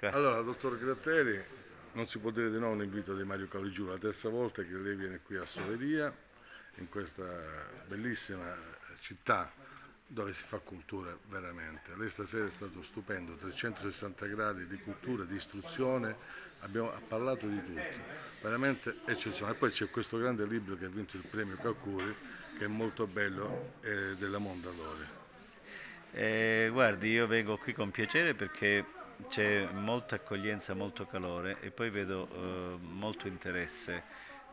Eh. Allora, dottor Gratteri, non si può dire di no un invito di Mario Caligiù, la terza volta che lei viene qui a Soveria, in questa bellissima città dove si fa cultura veramente. Lei stasera è stato stupendo, 360 gradi di cultura, di istruzione, abbiamo parlato di tutto, veramente eccezionale. poi c'è questo grande libro che ha vinto il premio Calcuri, che è molto bello, è eh, della Mondadori. Eh, guardi, io vengo qui con piacere perché c'è molta accoglienza, molto calore e poi vedo eh, molto interesse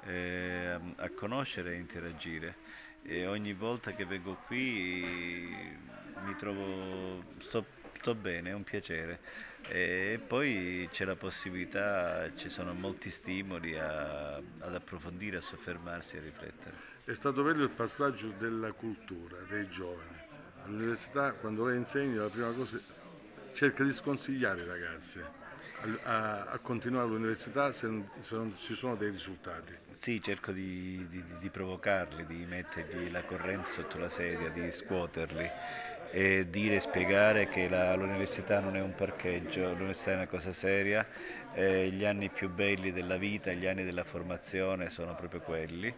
eh, a conoscere e interagire. E ogni volta che vengo qui mi trovo, sto, sto bene, è un piacere. E poi c'è la possibilità, ci sono molti stimoli a, ad approfondire, a soffermarsi e a riflettere. È stato bello il passaggio della cultura dei giovani. All'università quando lei insegna la prima cosa cerca di sconsigliare i ragazzi a, a, continuare l'università se, se, non ci sono dei risultati. Sì, cerco di, di, di provocarli, di mettergli la corrente sotto la sedia, di scuoterli e dire e spiegare che l'università non è un parcheggio, l'università è una cosa seria, eh, gli anni più belli della vita, gli anni della formazione sono proprio quelli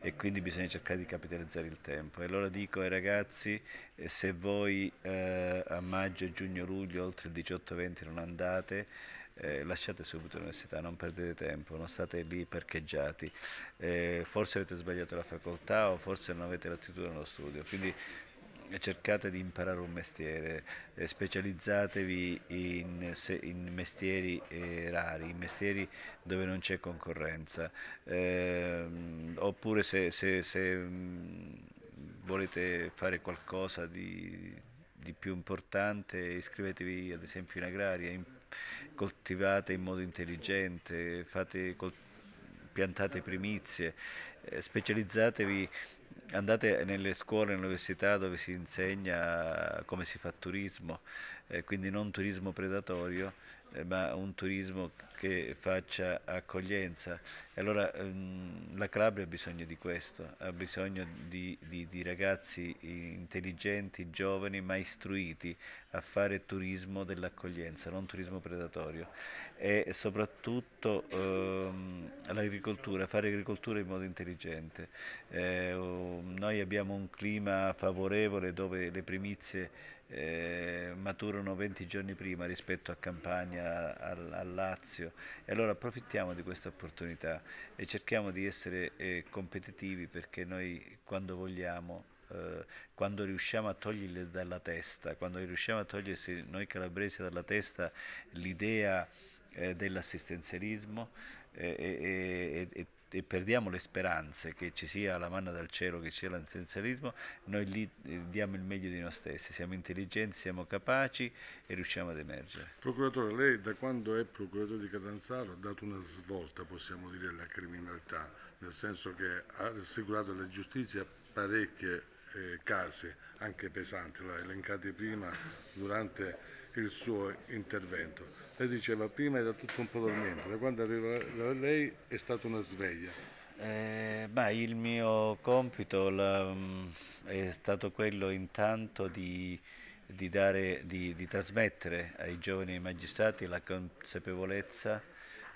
e quindi bisogna cercare di capitalizzare il tempo. E allora dico ai ragazzi, eh, se voi eh, a maggio, giugno, luglio, oltre il 18-20 non andate, eh, lasciate subito l'università, non perdete tempo, non state lì parcheggiati, eh, forse avete sbagliato la facoltà o forse non avete l'attitudine allo studio, quindi cercate di imparare un mestiere, eh, specializzatevi in, in mestieri eh, rari, in mestieri dove non c'è concorrenza, eh, oppure se, se, se mm, volete fare qualcosa di, di più importante iscrivetevi ad esempio in agraria, in, coltivate in modo intelligente, fate, col, piantate primizie, eh, specializzatevi andate nelle scuole, nelle università dove si insegna come si fa turismo, eh, quindi non turismo predatorio, eh, ma un turismo che faccia accoglienza. allora ehm, la Calabria ha bisogno di questo, ha bisogno di, di, di, ragazzi intelligenti, giovani, ma istruiti a fare turismo dell'accoglienza, non turismo predatorio. E soprattutto ehm, l'agricoltura, fare agricoltura in modo intelligente. Eh, noi abbiamo un clima favorevole dove le primizie eh, maturano 20 giorni prima rispetto a Campania, al, al, Lazio e allora approfittiamo di questa opportunità e cerchiamo di essere eh, competitivi perché noi quando vogliamo eh, quando riusciamo a toglierle dalla testa, quando riusciamo a togliersi noi calabresi dalla testa l'idea eh, dell'assistenzialismo eh, e, e, e, e perdiamo le speranze che ci sia la manna dal cielo, che ci sia l'anzizialismo, noi lì eh, diamo il meglio di noi stessi, siamo intelligenti, siamo capaci e riusciamo ad emergere. Procuratore, lei da quando è procuratore di Catanzaro ha dato una svolta, possiamo dire, alla criminalità, nel senso che ha assicurato alla giustizia parecchie eh, casi, anche pesanti, l'ha elencati prima durante il suo intervento. Lei diceva prima era tutto un po' dormiente, da quando arriva lei è stata una sveglia. Eh, beh, il mio compito la, mm, è stato quello intanto di, di, dare, di, di trasmettere ai giovani magistrati la consapevolezza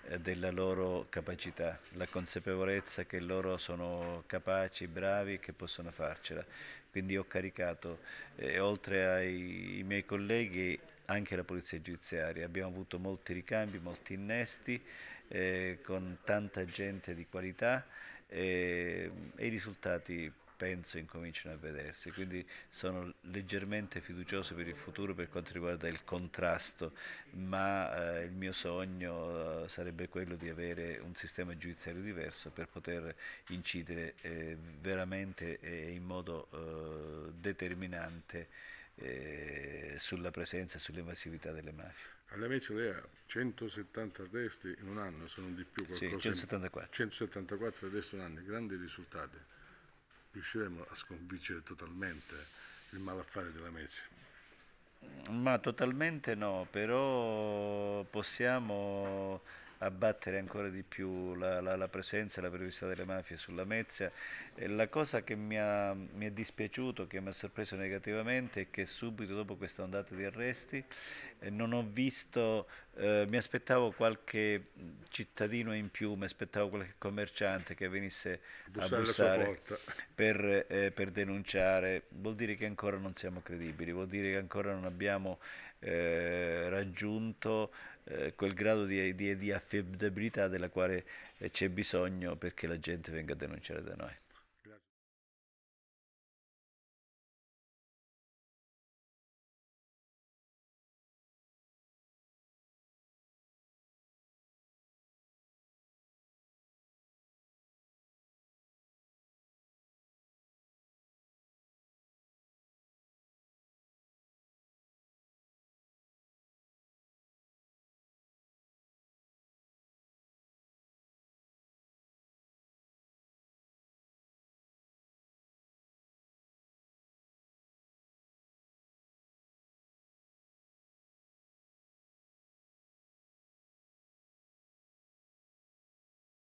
eh, della loro capacità, la consapevolezza che loro sono capaci, bravi e che possono farcela. Quindi ho caricato, eh, oltre ai miei colleghi, anche la Polizia Giudiziaria. Abbiamo avuto molti ricambi, molti innesti, eh, con tanta gente di qualità eh, e i risultati penso incominciano a vedersi, quindi sono leggermente fiducioso per il futuro per quanto riguarda il contrasto, ma eh, il mio sogno eh, sarebbe quello di avere un sistema giudiziario diverso per poter incidere eh, veramente e eh, in modo eh, determinante eh, sulla presenza e sull'evasività delle mafie. All'amici lei ha 170 arresti in un anno, se non di più. Qualcosa. Sì, 174. 174 arresti in un anno, grandi risultati riusciremo a sconfiggere totalmente il malaffare della Mezia? Ma totalmente no, però possiamo abbattere ancora di più la, la, la presenza e la pervività delle mafie sulla Mezza. E la cosa che mi, ha, mi, è dispiaciuto, che mi ha sorpreso negativamente, è che subito dopo questa ondata di arresti eh, non ho visto, eh, mi aspettavo qualche cittadino in più, mi aspettavo qualche commerciante che venisse bussare a bussare per, eh, per denunciare. Vuol dire che ancora non siamo credibili, vuol dire che ancora non abbiamo eh, raggiunto eh, quel grado di, di, di affidabilità della quale eh, c'è bisogno perché la gente venga a denunciare da noi.